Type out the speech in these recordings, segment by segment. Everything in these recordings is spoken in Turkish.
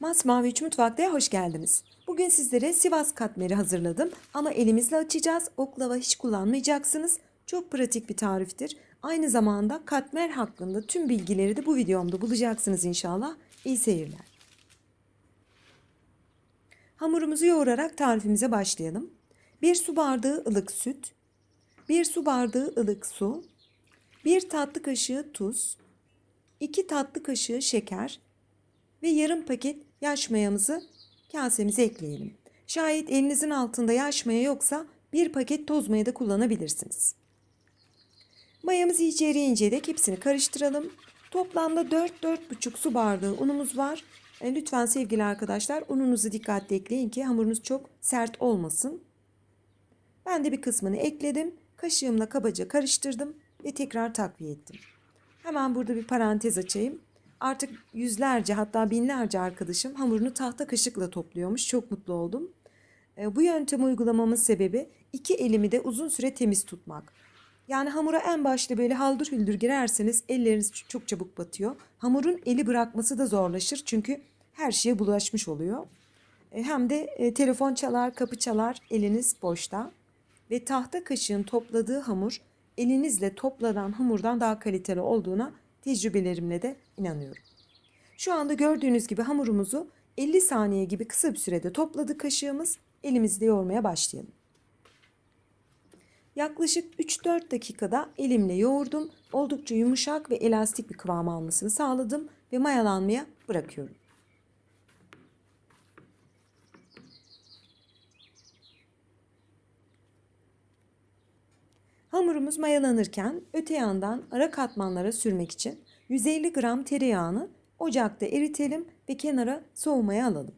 Masmavi 3 Mutfak'ta hoş geldiniz. Bugün sizlere Sivas katmeri hazırladım ama elimizle açacağız. Oklava hiç kullanmayacaksınız. Çok pratik bir tariftir. Aynı zamanda katmer hakkında tüm bilgileri de bu videomda bulacaksınız inşallah. İyi seyirler. Hamurumuzu yoğurarak tarifimize başlayalım. 1 su bardağı ılık süt, 1 su bardağı ılık su, 1 tatlı kaşığı tuz, 2 tatlı kaşığı şeker, ve yarım paket yaş mayamızı kasemize ekleyelim. Şayet elinizin altında yaş maya yoksa bir paket toz maya da kullanabilirsiniz. Mayamız iyice eriyince de hepsini karıştıralım. Toplamda 4-4,5 su bardağı unumuz var. E, lütfen sevgili arkadaşlar ununuzu dikkatli ekleyin ki hamurunuz çok sert olmasın. Ben de bir kısmını ekledim. Kaşığımla kabaca karıştırdım ve tekrar takviye ettim. Hemen burada bir parantez açayım. Artık yüzlerce hatta binlerce arkadaşım hamurunu tahta kaşıkla topluyormuş. Çok mutlu oldum. Ee, bu yöntemi uygulamamın sebebi iki elimi de uzun süre temiz tutmak. Yani hamura en başta böyle haldır hüldür girerseniz elleriniz çok çabuk batıyor. Hamurun eli bırakması da zorlaşır çünkü her şeye bulaşmış oluyor. Ee, hem de e, telefon çalar, kapı çalar, eliniz boşta. Ve tahta kaşığın topladığı hamur elinizle toplanan hamurdan daha kaliteli olduğuna tecrübelerimle de inanıyorum. Şu anda gördüğünüz gibi hamurumuzu 50 saniye gibi kısa bir sürede topladı kaşığımız. elimizle yoğurmaya başlayalım. Yaklaşık 3-4 dakikada elimle yoğurdum. Oldukça yumuşak ve elastik bir kıvam almasını sağladım ve mayalanmaya bırakıyorum. Hamurumuz mayalanırken öte yandan ara katmanlara sürmek için 150 gram tereyağını ocakta eritelim ve kenara soğumaya alalım.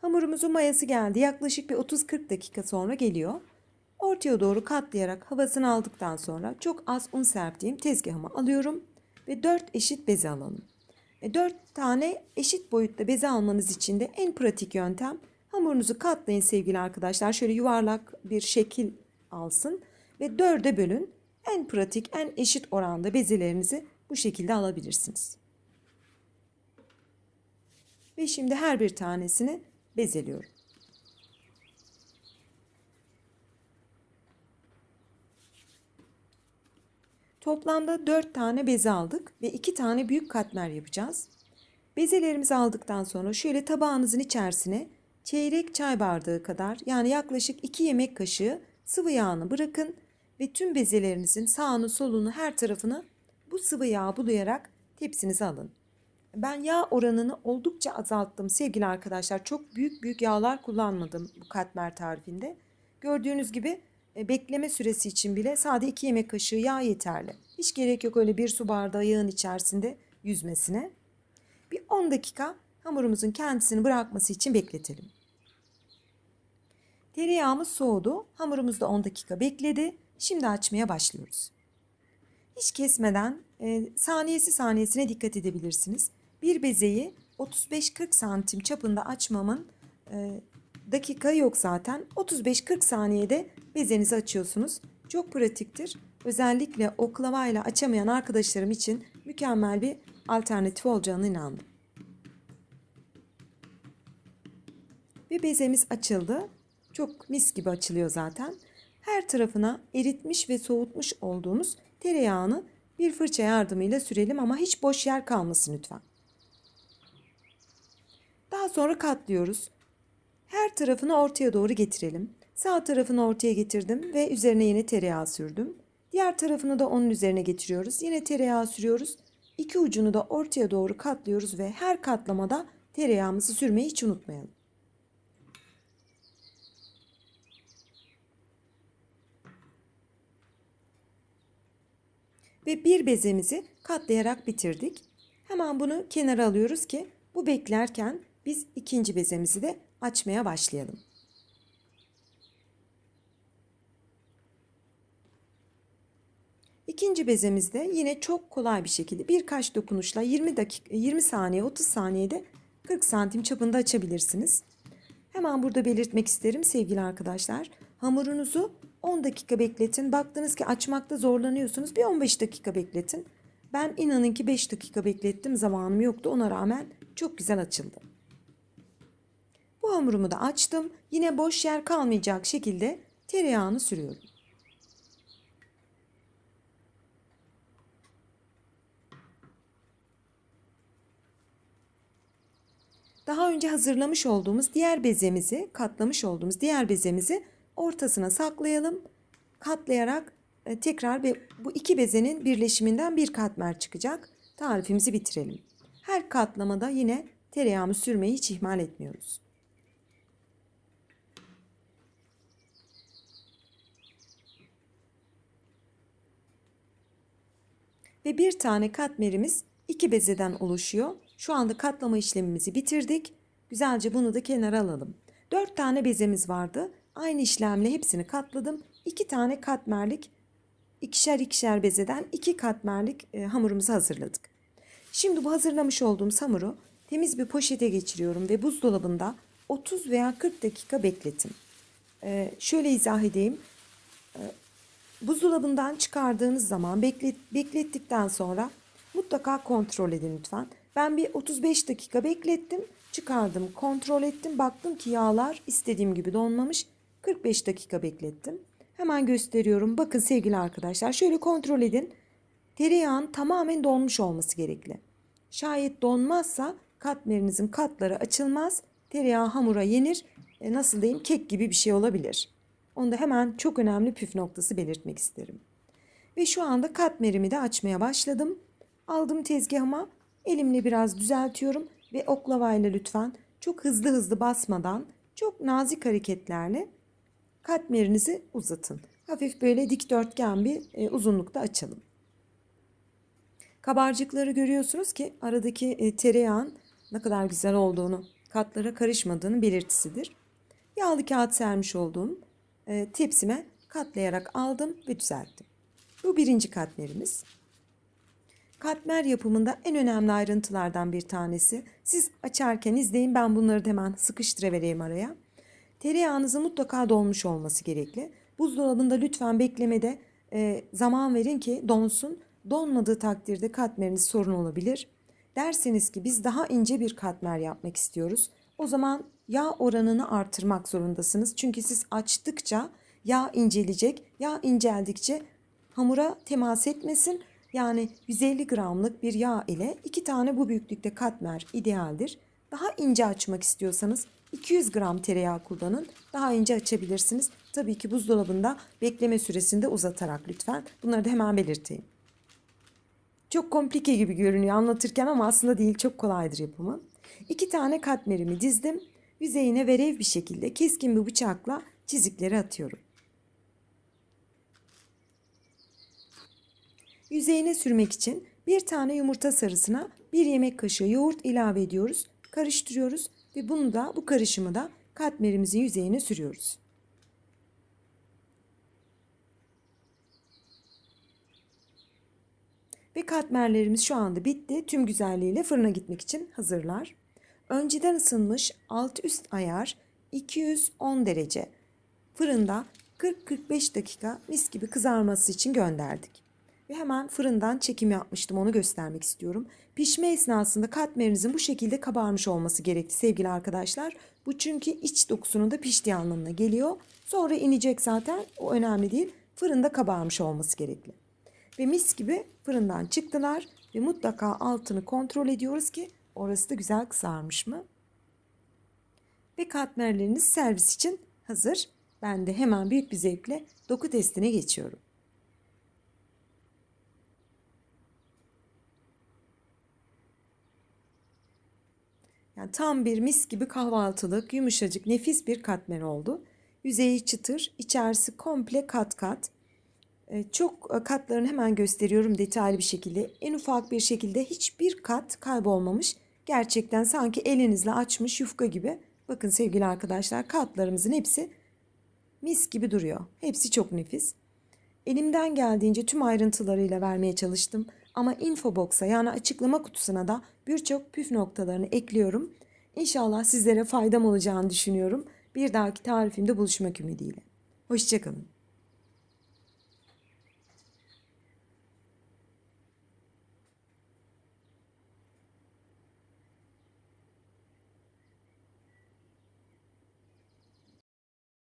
Hamurumuzun mayası geldi. Yaklaşık bir 30-40 dakika sonra geliyor. Ortaya doğru katlayarak havasını aldıktan sonra çok az un serptiğim tezgahıma alıyorum ve 4 eşit beze alalım. 4 e, tane eşit boyutta beze almanız için de en pratik yöntem Hamurunuzu katlayın sevgili arkadaşlar. Şöyle yuvarlak bir şekil alsın ve dörde bölün. En pratik, en eşit oranda bezelerinizi bu şekilde alabilirsiniz. Ve şimdi her bir tanesini bezeliyorum. Toplamda 4 tane beze aldık ve 2 tane büyük katmer yapacağız. Bezelerimizi aldıktan sonra şöyle tabağınızın içerisine çeyrek çay bardağı kadar yani yaklaşık 2 yemek kaşığı sıvı yağını bırakın ve tüm bezelerinizin sağını solunu her tarafını bu sıvı yağ bulayarak tepsinize alın. Ben yağ oranını oldukça azalttım sevgili arkadaşlar. Çok büyük büyük yağlar kullanmadım bu katmer tarifinde. Gördüğünüz gibi e, bekleme süresi için bile sade 2 yemek kaşığı yağ yeterli. Hiç gerek yok öyle bir su bardağı yağın içerisinde yüzmesine. Bir 10 dakika hamurumuzun kendisini bırakması için bekletelim. Tereyağımız soğudu. Hamurumuz da 10 dakika bekledi. Şimdi açmaya başlıyoruz. Hiç kesmeden e, saniyesi saniyesine dikkat edebilirsiniz. Bir bezeyi 35-40 santim çapında açmamın e, dakika yok zaten. 35-40 saniyede bezenizi açıyorsunuz. Çok pratiktir. Özellikle oklavayla açamayan arkadaşlarım için mükemmel bir alternatif olacağını inandım. Ve bezemiz açıldı. Çok mis gibi açılıyor zaten. Her tarafına eritmiş ve soğutmuş olduğumuz tereyağını bir fırça yardımıyla sürelim ama hiç boş yer kalmasın lütfen. Daha sonra katlıyoruz. Her tarafını ortaya doğru getirelim. Sağ tarafını ortaya getirdim ve üzerine yine tereyağı sürdüm. Diğer tarafını da onun üzerine getiriyoruz. Yine tereyağı sürüyoruz. İki ucunu da ortaya doğru katlıyoruz ve her katlamada tereyağımızı sürmeyi hiç unutmayalım. ve bir bezemizi katlayarak bitirdik. Hemen bunu kenara alıyoruz ki bu beklerken biz ikinci bezemizi de açmaya başlayalım. İkinci bezemizde yine çok kolay bir şekilde birkaç dokunuşla 20 dakika 20 saniye 30 saniyede 40 santim çapında açabilirsiniz. Hemen burada belirtmek isterim sevgili arkadaşlar. Hamurunuzu 10 dakika bekletin. Baktınız ki açmakta zorlanıyorsunuz. Bir 15 dakika bekletin. Ben inanın ki 5 dakika beklettim. Zamanım yoktu. Ona rağmen çok güzel açıldı. Bu hamurumu da açtım. Yine boş yer kalmayacak şekilde tereyağını sürüyorum. Daha önce hazırlamış olduğumuz diğer bezemizi, katlamış olduğumuz diğer bezemizi ortasına saklayalım. Katlayarak e, tekrar bu iki bezenin birleşiminden bir katmer çıkacak. Tarifimizi bitirelim. Her katlamada yine tereyağımı sürmeyi hiç ihmal etmiyoruz. Ve bir tane katmerimiz iki bezeden oluşuyor. Şu anda katlama işlemimizi bitirdik. Güzelce bunu da kenara alalım. Dört tane bezemiz vardı. Aynı işlemle hepsini katladım. İki tane katmerlik ikişer ikişer bezeden iki katmerlik e, hamurumuzu hazırladık. Şimdi bu hazırlamış olduğumuz hamuru temiz bir poşete geçiriyorum ve buzdolabında 30 veya 40 dakika bekletin. Ee, şöyle izah edeyim. Ee, buzdolabından çıkardığınız zaman beklet, beklettikten sonra mutlaka kontrol edin lütfen. Ben bir 35 dakika beklettim, çıkardım, kontrol ettim, baktım ki yağlar istediğim gibi donmamış 45 dakika beklettim. Hemen gösteriyorum. Bakın sevgili arkadaşlar şöyle kontrol edin. Tereyağın tamamen donmuş olması gerekli. Şayet donmazsa katmerinizin katları açılmaz. Tereyağı hamura yenir. E nasıl diyeyim kek gibi bir şey olabilir. Onu da hemen çok önemli püf noktası belirtmek isterim. Ve şu anda katmerimi de açmaya başladım. Aldım tezgahıma elimle biraz düzeltiyorum ve oklavayla lütfen çok hızlı hızlı basmadan çok nazik hareketlerle katmerinizi uzatın. Hafif böyle dikdörtgen bir e, uzunlukta açalım. Kabarcıkları görüyorsunuz ki aradaki e, tereyağın ne kadar güzel olduğunu, katlara karışmadığını belirtisidir. Yağlı kağıt sermiş olduğum e, tepsime katlayarak aldım ve düzelttim. Bu birinci katmerimiz. Katmer yapımında en önemli ayrıntılardan bir tanesi. Siz açarken izleyin ben bunları hemen vereyim araya. Tereyağınızın mutlaka donmuş olması gerekli. Buzdolabında lütfen beklemede e, zaman verin ki donsun. Donmadığı takdirde katmeriniz sorun olabilir. Derseniz ki biz daha ince bir katmer yapmak istiyoruz. O zaman yağ oranını artırmak zorundasınız. Çünkü siz açtıkça yağ inceleyecek. Yağ inceldikçe hamura temas etmesin. Yani 150 gramlık bir yağ ile 2 tane bu büyüklükte katmer idealdir. Daha ince açmak istiyorsanız 200 gram tereyağı kullanın. Daha ince açabilirsiniz. Tabii ki buzdolabında bekleme süresinde uzatarak lütfen. Bunları da hemen belirteyim. Çok komplike gibi görünüyor anlatırken ama aslında değil çok kolaydır yapımı. İki tane katmerimi dizdim. Yüzeyine verev bir şekilde keskin bir bıçakla çizikleri atıyorum. Yüzeyine sürmek için bir tane yumurta sarısına bir yemek kaşığı yoğurt ilave ediyoruz. Karıştırıyoruz ve bunu da bu karışımı da katmerimizin yüzeyine sürüyoruz. Ve katmerlerimiz şu anda bitti. Tüm güzelliğiyle fırına gitmek için hazırlar. Önceden ısınmış alt üst ayar 210 derece. Fırında 40-45 dakika mis gibi kızarması için gönderdik ve hemen fırından çekim yapmıştım onu göstermek istiyorum. Pişme esnasında katmerinizin bu şekilde kabarmış olması gerekli sevgili arkadaşlar. Bu çünkü iç dokusunun da piştiği anlamına geliyor. Sonra inecek zaten o önemli değil. Fırında kabarmış olması gerekli. Ve mis gibi fırından çıktılar ve mutlaka altını kontrol ediyoruz ki orası da güzel kızarmış mı? Ve katmerleriniz servis için hazır. Ben de hemen büyük bir zevkle doku testine geçiyorum. Yani tam bir mis gibi kahvaltılık, yumuşacık, nefis bir katmer oldu. Yüzeyi çıtır, içerisi komple kat kat. E, çok e, katlarını hemen gösteriyorum detaylı bir şekilde. En ufak bir şekilde hiçbir kat kaybolmamış. Gerçekten sanki elinizle açmış yufka gibi. Bakın sevgili arkadaşlar katlarımızın hepsi mis gibi duruyor. Hepsi çok nefis. Elimden geldiğince tüm ayrıntılarıyla vermeye çalıştım. Ama info box'a yani açıklama kutusuna da birçok püf noktalarını ekliyorum. İnşallah sizlere faydam olacağını düşünüyorum. Bir dahaki tarifimde buluşmak ümidiyle. Hoşçakalın.